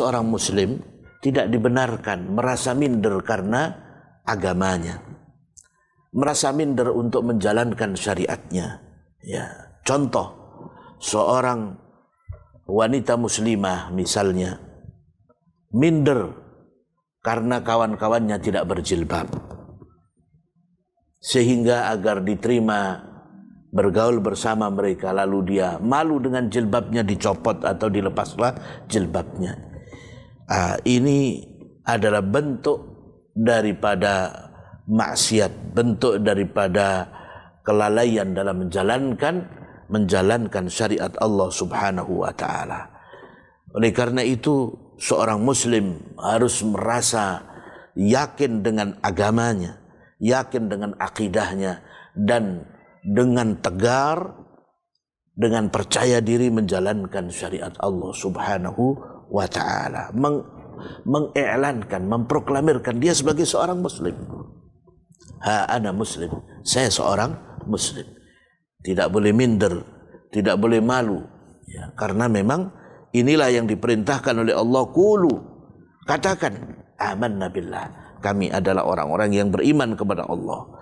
seorang muslim tidak dibenarkan merasa minder karena agamanya. Merasa minder untuk menjalankan syariatnya. Ya, contoh seorang wanita muslimah misalnya minder karena kawan-kawannya tidak berjilbab. Sehingga agar diterima bergaul bersama mereka lalu dia malu dengan jilbabnya dicopot atau dilepaslah jilbabnya Ah, ini adalah bentuk daripada maksiat, bentuk daripada kelalaian dalam menjalankan menjalankan syariat Allah Subhanahu wa taala. Oleh karena itu, seorang muslim harus merasa yakin dengan agamanya, yakin dengan akidahnya dan dengan tegar dengan percaya diri menjalankan syariat Allah Subhanahu wa taala meng mengiklankan memproklamirkan dia sebagai seorang muslim ha ana muslim saya seorang muslim tidak boleh minder tidak boleh malu ya, karena memang inilah yang diperintahkan oleh Allah kulu katakan aman Nabilah. kami adalah orang-orang yang beriman kepada Allah